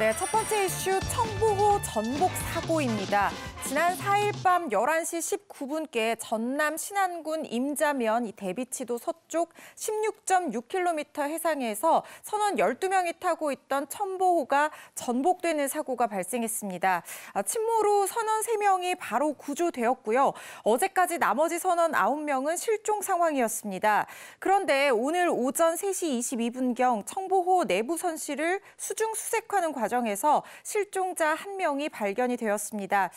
네, 첫 번째 이슈 청보호 전복 사고입니다. 지난 4일 밤 11시 19분께 전남 신안군 임자면 대비치도 서쪽 16.6km 해상에서 선원 12명이 타고 있던 천보호가 전복되는 사고가 발생했습니다. 아, 침몰로 선원 3명이 바로 구조되었고요. 어제까지 나머지 선원 9명은 실종 상황이었습니다. 그런데 오늘 오전 3시 22분경 청보호 내부 선실을 수중 수색하는 과정에서 실종자 1명이 발견이 되었습니다.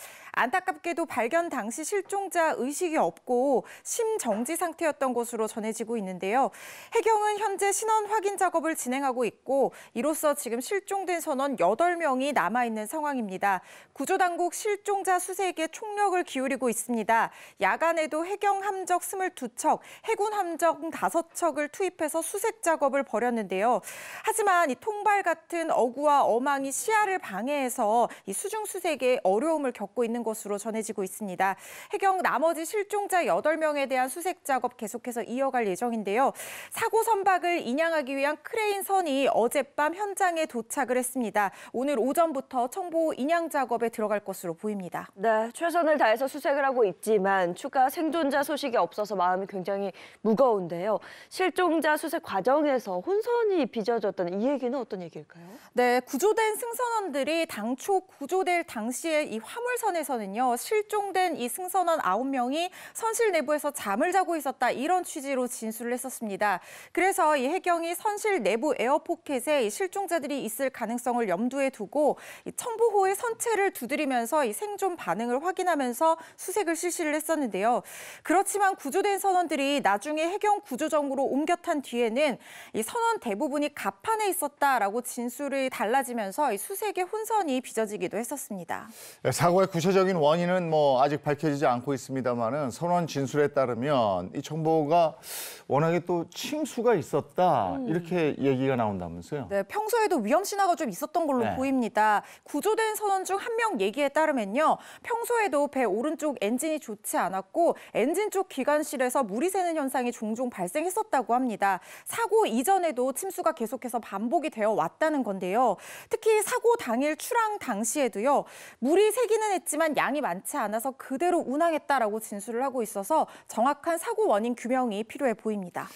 안타깝게도 발견 당시 실종자 의식이 없고 심정지 상태였던 것으로 전해지고 있는데요. 해경은 현재 신원 확인 작업을 진행하고 있고 이로써 지금 실종된 선원 8명이 남아있는 상황입니다. 구조당국 실종자 수색에 총력을 기울이고 있습니다. 야간에도 해경 함적 22척, 해군 함적 5척을 투입해서 수색 작업을 벌였는데요. 하지만 이 통발 같은 어구와 어망이 시야를 방해해서 이 수중 수색에 어려움을 겪고 있는 것으로 것으로 전해지고 있습니다. 해경 나머지 실종자 8명에 대한 수색 작업 계속해서 이어갈 예정인데요. 사고 선박을 인양하기 위한 크레인 선이 어젯밤 현장에 도착을 했습니다. 오늘 오전부터 청보 인양 작업에 들어갈 것으로 보입니다. 네, 최선을 다해서 수색을 하고 있지만 추가 생존자 소식이 없어서 마음이 굉장히 무거운데요. 실종자 수색 과정에서 혼선이 빚어졌다는 이 얘기는 어떤 얘기일까요? 네, 구조된 승선원들이 당초 구조될 당시에 이 화물선에서 쪽에서는요. 실종된 이 승선원 9명이 선실 내부에서 잠을 자고 있었다 이런 취지로 진술을 했었습니다. 그래서 이 해경이 선실 내부 에어포켓에 실종자들이 있을 가능성을 염두에 두고 청부호의 선체를 두드리면서 이 생존 반응을 확인하면서 수색을 실시를 했었는데요. 그렇지만 구조된 선원들이 나중에 해경 구조정으로 옮겨 탄 뒤에는 이 선원 대부분이 갑판에 있었다라고 진술이 달라지면서 수색의 혼선이 빚어지기도 했었습니다. 네, 사고의 구체적인 구체적인 원인은 뭐 아직 밝혀지지 않고 있습니다만은 선원 진술에 따르면 이 정보가 워낙에 또 침수가 있었다 음. 이렇게 얘기가 나온다면서요? 네, 평소에도 위험 신화가 좀 있었던 걸로 네. 보입니다. 구조된 선원 중 한 명 얘기에 따르면요, 평소에도 배 오른쪽 엔진이 좋지 않았고 엔진 쪽 기관실에서 물이 새는 현상이 종종 발생했었다고 합니다. 사고 이전에도 침수가 계속해서 반복이 되어 왔다는 건데요. 특히 사고 당일 출항 당시에도요, 물이 새기는 했지만 양이 많지 않아서 그대로 운항했다라고 진술을 하고 있어서 정확한 사고 원인 규명이 필요해 보입니다.